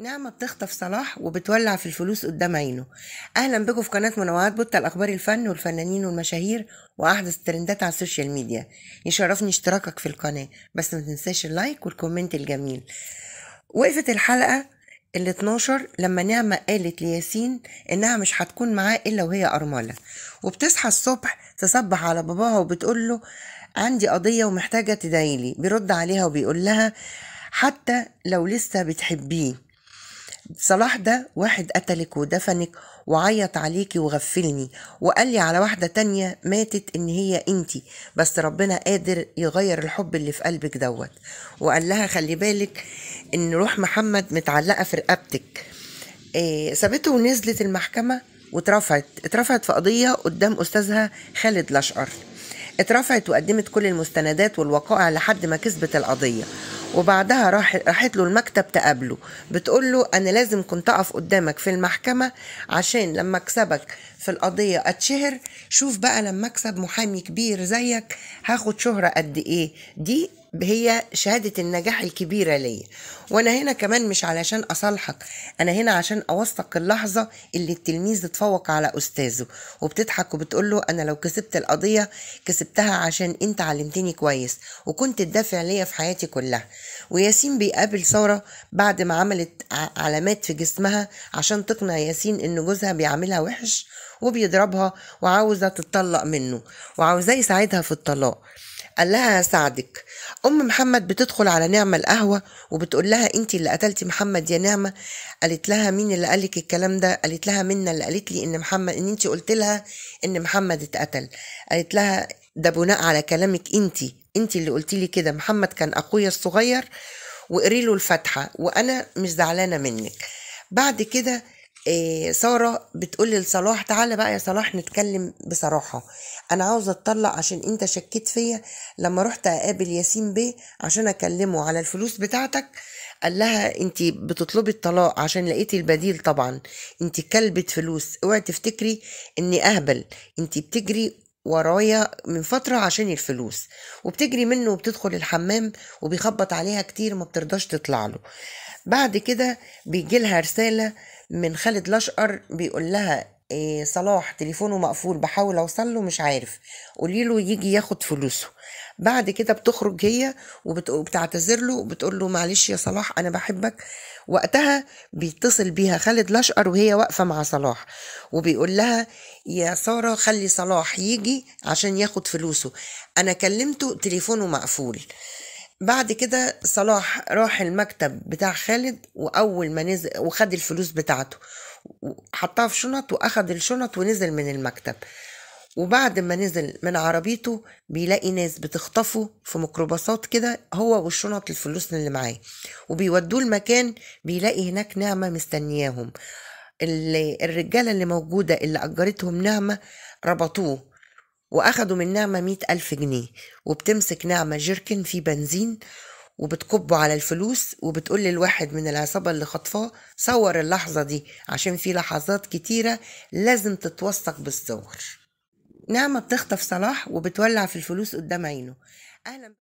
نعمة بتخطف صلاح وبتولع في الفلوس قدام عينه أهلا بكم في قناة منوعات بوتة الأخبار الفن والفنانين والمشاهير وأحدث الترندات على السوشيال ميديا يشرفني اشتراكك في القناة بس ما تنساش اللايك والكومنت الجميل وقفت الحلقة ال 12 لما نعمة قالت لياسين إنها مش هتكون معاه إلا وهي أرملة وبتصحى الصبح تصبح على باباها وبتقول له عندي قضية ومحتاجة تدعيلي بيرد عليها وبيقول لها حتى لو لسه بتحبيه صلاح ده واحد قتلك ودفنك وعيط عليكي وغفلني وقال لي على واحدة تانية ماتت إن هي أنتي بس ربنا قادر يغير الحب اللي في قلبك دوت وقال لها خلي بالك إن روح محمد متعلقة في رقبتك إيه سابته ونزلت المحكمة واترفعت اترفعت في قضية قدام أستاذها خالد لاشقر اترفعت وقدمت كل المستندات والوقائع لحد ما كسبت القضية وبعدها راح راحت له المكتب تقابله بتقول له انا لازم كنت اقف قدامك في المحكمه عشان لما اكسبك في القضيه اتشهر شوف بقى لما اكسب محامي كبير زيك هاخد شهره قد ايه دي هي شهادة النجاح الكبيرة ليا وأنا هنا كمان مش علشان أصالحك أنا هنا عشان أوثق اللحظة اللي التلميذ اتفوق على أستاذه وبتضحك وبتقول له أنا لو كسبت القضية كسبتها عشان أنت علمتني كويس وكنت الدافع ليا في حياتي كلها وياسين بيقابل سارة بعد ما عملت علامات في جسمها عشان تقنع ياسين إن جوزها بيعاملها وحش وبيضربها وعاوزة تتطلق منه وعاوزاه يساعدها في الطلاق قال لها هساعدك ام محمد بتدخل على نعمه القهوه وبتقول لها انت اللي قتلتي محمد يا نعمه قالت لها مين اللي قالك الكلام ده قالت لها منا اللي قالت لي ان محمد ان انت قلت لها ان محمد اتقتل قالت لها ده بناء على كلامك انت انت اللي قلت لي كده محمد كان اخويا الصغير وقري له الفاتحه وانا مش زعلانه منك بعد كده إيه، ساره بتقول لصلاح تعالى بقى يا صلاح نتكلم بصراحه انا عاوزه أطلع عشان انت شكيت فيا لما رحت اقابل ياسين بيه عشان اكلمه على الفلوس بتاعتك قال لها انت بتطلبي الطلاق عشان لقيتي البديل طبعا انت كلبة فلوس اوعي تفتكري اني اهبل انت بتجري ورايا من فترة عشان الفلوس وبتجري منه وبتدخل الحمام وبيخبط عليها كتير ما بترضاش تطلع له بعد كده بيجي لها رسالة من خالد لاشقر بيقول لها إيه صلاح تليفونه مقفول بحاول اوصل له مش عارف قولي له يجي ياخد فلوسه بعد كده بتخرج هي وبتعتذر له وبتقول له معلش يا صلاح انا بحبك وقتها بيتصل بيها خالد لاشقر وهي واقفه مع صلاح وبيقول لها يا ساره خلي صلاح يجي عشان ياخد فلوسه انا كلمته تليفونه مقفول بعد كده صلاح راح المكتب بتاع خالد واول ما نزل وخد الفلوس بتاعته حطها في شنط واخد الشنط ونزل من المكتب وبعد ما نزل من عربيته بيلاقي ناس بتخطفه في ميكروباصات كده هو والشنط الفلوس اللي معاه وبيودوه المكان بيلاقي هناك نعمة مستنياهم اللي الرجالة اللي موجودة اللي أجرتهم نعمة ربطوه وأخدوا من نعمة مية ألف جنيه وبتمسك نعمة جيركن فيه بنزين وبتكبه على الفلوس وبتقول للواحد من العصابة اللي خطفاه صور اللحظة دي عشان في لحظات كتيرة لازم تتوثق بالصور نعمة بتخطف صلاح وبتولع في الفلوس قدام عينه أهلا